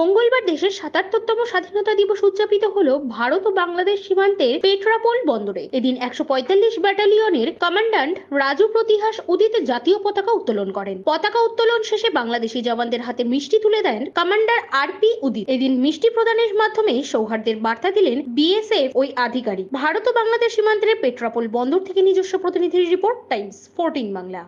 মঙ্গলবার দেশের সাতাত্তরতম স্বাধীনতা দিবস উদযাপিত হল ভারত ও বাংলাদেশ সীমান্তের পেট্রাপোল বন্দরে এদিন একশো ব্যাটালিয়নের কমান্ডান্ট রাজু প্রতিহাস উদিত জাতীয় পতাকা উত্তোলন করেন পতাকা উত্তোলন শেষে বাংলাদেশি জওয়ানদের হাতে মিষ্টি তুলে দেন কমান্ডার আর পি উদিত এদিন মিষ্টি প্রদানের মাধ্যমে সৌহার্দের বার্তা দিলেন বিএসএফ ওই আধিকারিক ভারত ও বাংলাদেশ সীমান্তের পেট্রাপোল বন্দর থেকে নিজস্ব প্রতিনিধির রিপোর্ট টাইমস ফোরটিন বাংলা